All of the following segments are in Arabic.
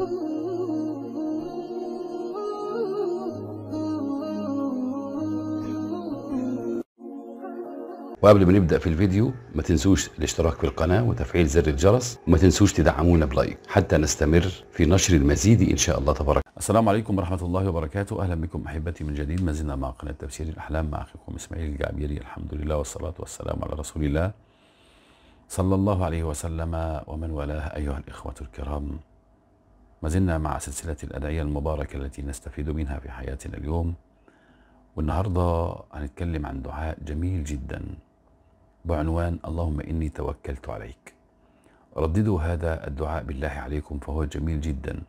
وقبل ما نبدا في الفيديو ما تنسوش الاشتراك في القناه وتفعيل زر الجرس وما تنسوش تدعمونا بلايك حتى نستمر في نشر المزيد ان شاء الله تبارك السلام عليكم ورحمه الله وبركاته اهلا بكم احبتي من جديد ما زلنا مع قناه تفسير الاحلام مع اخيكم اسماعيل الجعبيري الحمد لله والصلاه والسلام على رسول الله صلى الله عليه وسلم ومن والاه ايها الاخوه الكرام ما زلنا مع سلسلة الأدعية المباركة التي نستفيد منها في حياتنا اليوم والنهاردة هنتكلم عن دعاء جميل جدا بعنوان اللهم إني توكلت عليك رددوا هذا الدعاء بالله عليكم فهو جميل جدا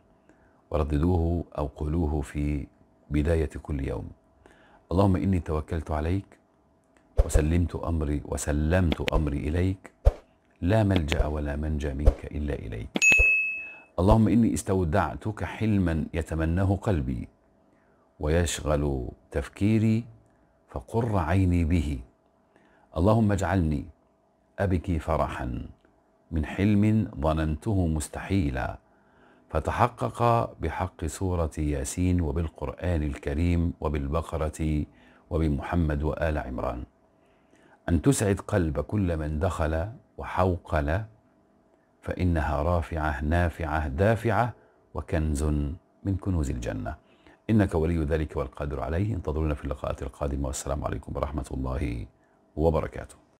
ورددوه أو قولوه في بداية كل يوم اللهم إني توكلت عليك وسلمت أمري وسلمت أمري إليك لا ملجأ ولا منجأ منك إلا إليك اللهم إني استودعتك حلما يتمناه قلبي ويشغل تفكيري فقر عيني به اللهم اجعلني أبكي فرحا من حلم ظننته مستحيلا فتحقق بحق سورة ياسين وبالقرآن الكريم وبالبقرة وبمحمد وآل عمران أن تسعد قلب كل من دخل وحوقل فإنها رافعة نافعة دافعة وكنز من كنوز الجنة إنك ولي ذلك والقادر عليه انتظرونا في اللقاءات القادمة والسلام عليكم ورحمة الله وبركاته